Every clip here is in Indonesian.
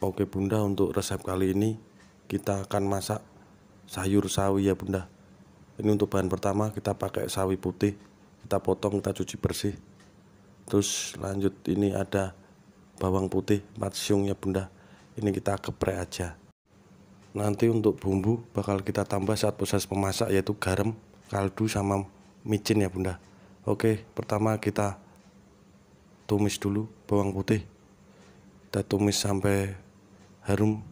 Oke Bunda, untuk resep kali ini kita akan masak sayur sawi ya Bunda. Ini untuk bahan pertama kita pakai sawi putih, kita potong, kita cuci bersih. Terus lanjut ini ada bawang putih 4 siung ya Bunda. Ini kita geprek aja. Nanti untuk bumbu bakal kita tambah saat proses memasak yaitu garam, kaldu sama micin ya Bunda. Oke, pertama kita tumis dulu bawang putih. Kita tumis sampai harum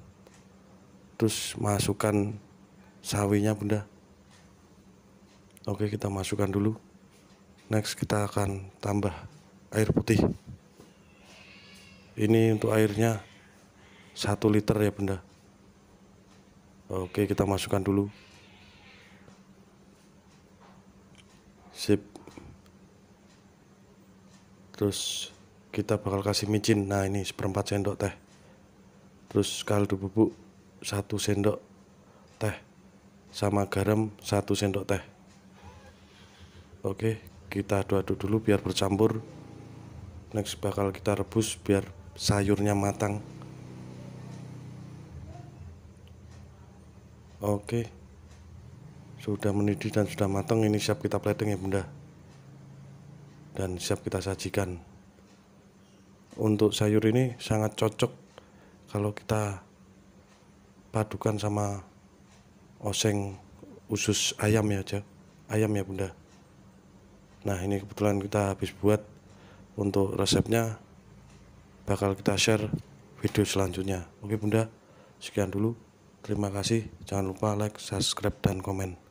terus masukkan sawinya bunda oke kita masukkan dulu next kita akan tambah air putih ini untuk airnya satu liter ya bunda oke kita masukkan dulu sip terus kita bakal kasih micin nah ini seperempat sendok teh terus kaldu bubuk satu sendok teh sama garam satu sendok teh oke kita aduk-aduk dulu biar bercampur next bakal kita rebus biar sayurnya matang Oke. Sudah mendidih dan sudah matang ini siap kita plating ya, Bunda. Dan siap kita sajikan. Untuk sayur ini sangat cocok kalau kita padukan sama oseng usus ayam ya aja ayam ya bunda nah ini kebetulan kita habis buat untuk resepnya bakal kita share video selanjutnya oke bunda sekian dulu terima kasih jangan lupa like subscribe dan komen